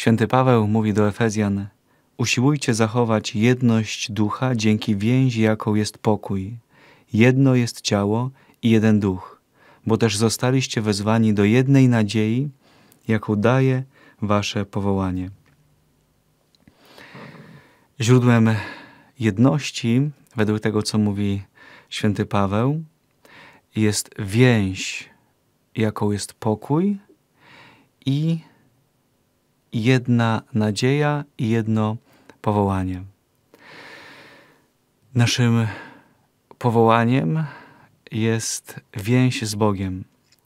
Święty Paweł mówi do Efezjan: Usiłujcie zachować jedność ducha dzięki więzi, jaką jest pokój. Jedno jest ciało i jeden duch, bo też zostaliście wezwani do jednej nadziei, jaką daje wasze powołanie. Źródłem jedności, według tego, co mówi święty Paweł, jest więź, jaką jest pokój i jedna nadzieja i jedno powołanie. Naszym powołaniem jest więź z Bogiem.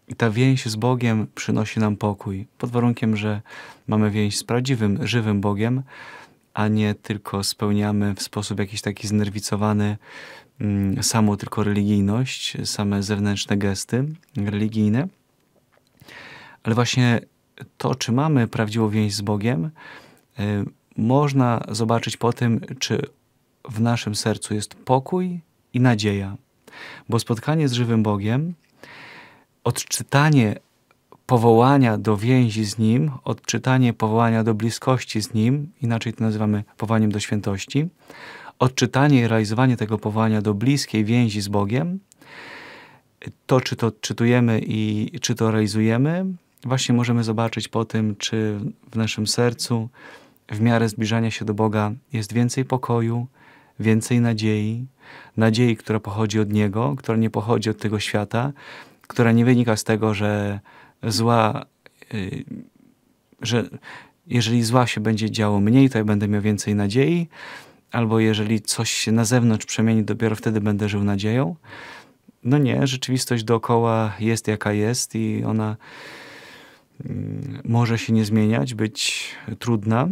I ta więź z Bogiem przynosi nam pokój, pod warunkiem, że mamy więź z prawdziwym, żywym Bogiem, a nie tylko spełniamy w sposób jakiś taki znerwicowany mm, samo tylko religijność, same zewnętrzne gesty religijne. Ale właśnie to, czy mamy prawdziwą więź z Bogiem, y, można zobaczyć po tym, czy w naszym sercu jest pokój i nadzieja. Bo spotkanie z żywym Bogiem, odczytanie powołania do więzi z Nim, odczytanie powołania do bliskości z Nim, inaczej to nazywamy powołaniem do świętości, odczytanie i realizowanie tego powołania do bliskiej więzi z Bogiem, to czy to odczytujemy i czy to realizujemy, właśnie możemy zobaczyć po tym, czy w naszym sercu, w miarę zbliżania się do Boga, jest więcej pokoju, więcej nadziei, nadziei, która pochodzi od Niego, która nie pochodzi od tego świata, która nie wynika z tego, że zła, y, że jeżeli zła się będzie działo mniej, to ja będę miał więcej nadziei, albo jeżeli coś się na zewnątrz przemieni, dopiero wtedy będę żył nadzieją. No nie, rzeczywistość dookoła jest jaka jest i ona Mm, może się nie zmieniać, być trudna,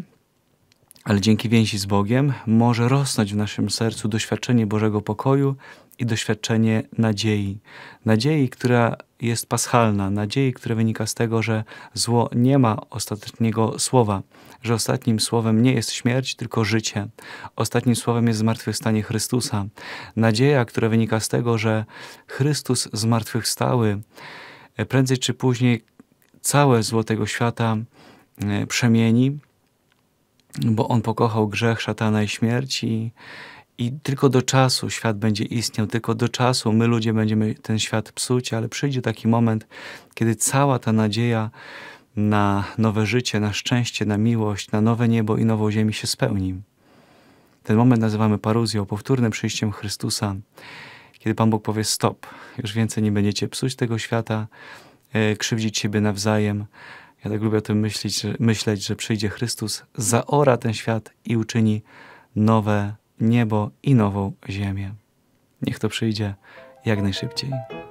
ale dzięki więzi z Bogiem może rosnąć w naszym sercu doświadczenie Bożego pokoju i doświadczenie nadziei. Nadziei, która jest paschalna, nadziei, która wynika z tego, że zło nie ma ostatniego słowa, że ostatnim słowem nie jest śmierć, tylko życie. Ostatnim słowem jest zmartwychwstanie Chrystusa. Nadzieja, która wynika z tego, że Chrystus zmartwychwstały prędzej czy później całe złotego tego świata e, przemieni, bo on pokochał grzech, szatana i śmierć i, i tylko do czasu świat będzie istniał, tylko do czasu my ludzie będziemy ten świat psuć, ale przyjdzie taki moment, kiedy cała ta nadzieja na nowe życie, na szczęście, na miłość, na nowe niebo i nową ziemię się spełni. Ten moment nazywamy paruzją, powtórnym przyjściem Chrystusa, kiedy Pan Bóg powie stop, już więcej nie będziecie psuć tego świata, E, krzywdzić siebie nawzajem. Ja tak lubię o tym myśleć, że, myśleć, że przyjdzie Chrystus, zaora ten świat i uczyni nowe niebo i nową ziemię. Niech to przyjdzie jak najszybciej.